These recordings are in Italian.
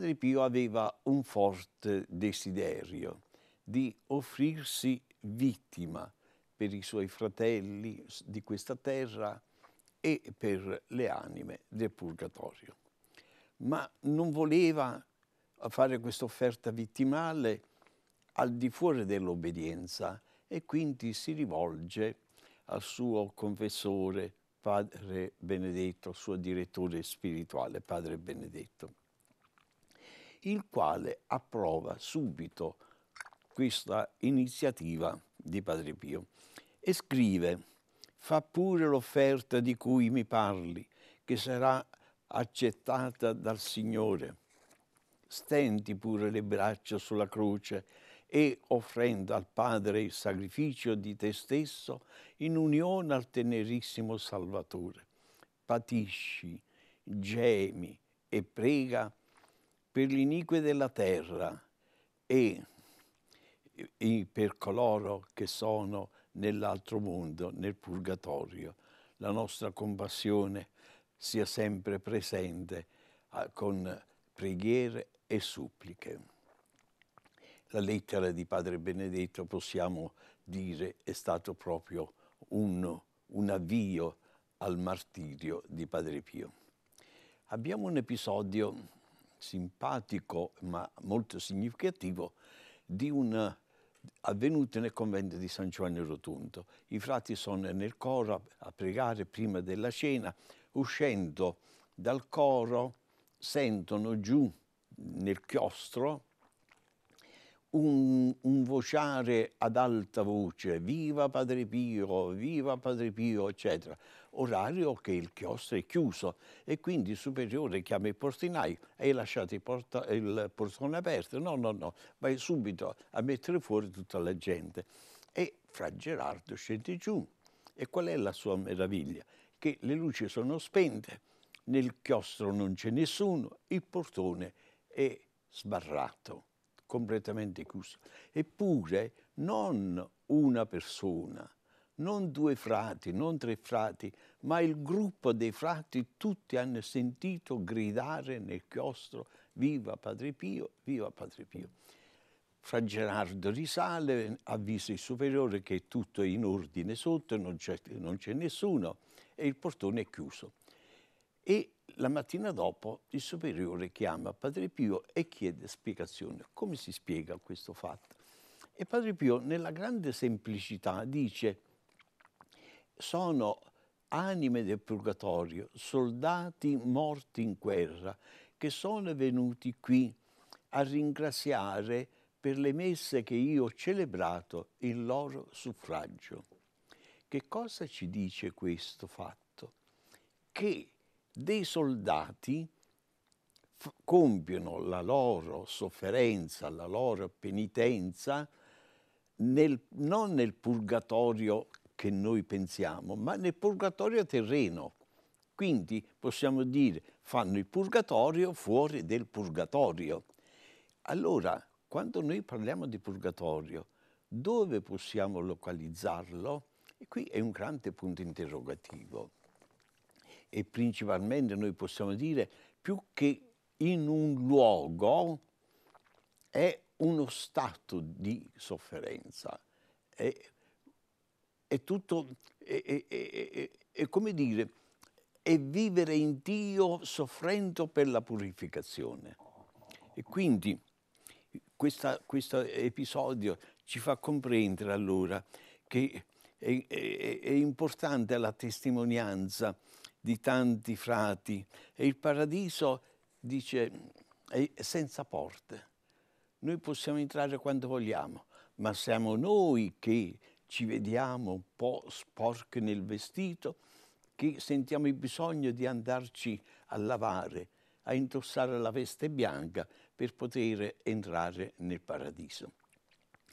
Padre Pio aveva un forte desiderio di offrirsi vittima per i suoi fratelli di questa terra e per le anime del purgatorio. Ma non voleva fare questa offerta vittimale al di fuori dell'obbedienza e quindi si rivolge al suo confessore, Padre Benedetto, al suo direttore spirituale, Padre Benedetto il quale approva subito questa iniziativa di Padre Pio e scrive fa pure l'offerta di cui mi parli che sarà accettata dal Signore stenti pure le braccia sulla croce e offrendo al Padre il sacrificio di te stesso in unione al tenerissimo Salvatore patisci gemi e prega per gli iniqui della terra e, e per coloro che sono nell'altro mondo, nel purgatorio. La nostra compassione sia sempre presente con preghiere e suppliche. La lettera di Padre Benedetto, possiamo dire, è stato proprio un, un avvio al martirio di Padre Pio. Abbiamo un episodio simpatico ma molto significativo di un eh, avvenuto nel convento di San Giovanni Rotondo. I frati sono nel coro a pregare prima della cena, uscendo dal coro sentono giù nel chiostro un, un, vociare ad alta voce, viva Padre Pio, viva Padre Pio, eccetera, orario che il chiostro è chiuso e quindi il superiore chiama il portinaio e lasciato il, porta, il portone aperto, no, no, no, vai subito a mettere fuori tutta la gente. E fra Gerardo scende giù e qual è la sua meraviglia? Che le luci sono spente, nel chiostro non c'è nessuno, il portone è sbarrato completamente chiuso. Eppure non una persona, non due frati, non tre frati, ma il gruppo dei frati tutti hanno sentito gridare nel chiostro viva Padre Pio, viva Padre Pio. Fra Gerardo risale, avvisa il superiore che è tutto in ordine sotto, non c'è, nessuno e il portone è chiuso. E la mattina dopo il superiore chiama Padre Pio e chiede spiegazione. Come si spiega questo fatto? E Padre Pio, nella grande semplicità, dice, sono anime del purgatorio, soldati morti in guerra, che sono venuti qui a ringraziare per le messe che io ho celebrato il loro suffragio. Che cosa ci dice questo fatto? Che dei soldati compiono la loro sofferenza, la loro penitenza nel, non nel purgatorio che noi pensiamo, ma nel purgatorio terreno. Quindi possiamo dire fanno il purgatorio fuori del purgatorio. Allora, quando noi parliamo di purgatorio, dove possiamo localizzarlo? E qui è un grande punto interrogativo e principalmente noi possiamo dire più che in un luogo è uno stato di sofferenza. È, è tutto, è, è, è, come dire, è vivere in Dio soffrendo per la purificazione. E quindi questa, questo episodio ci fa comprendere allora che è importante la testimonianza di tanti frati e il paradiso, dice, è senza porte. Noi possiamo entrare quando vogliamo, ma siamo noi che ci vediamo un po' sporchi nel vestito, che sentiamo il bisogno di andarci a lavare, a indossare la veste bianca per poter entrare nel paradiso.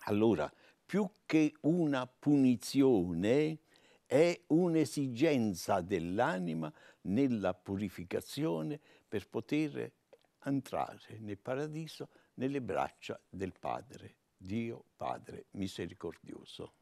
Allora, più che una punizione, è un'esigenza dell'anima nella purificazione per poter entrare nel paradiso nelle braccia del Padre, Dio Padre misericordioso.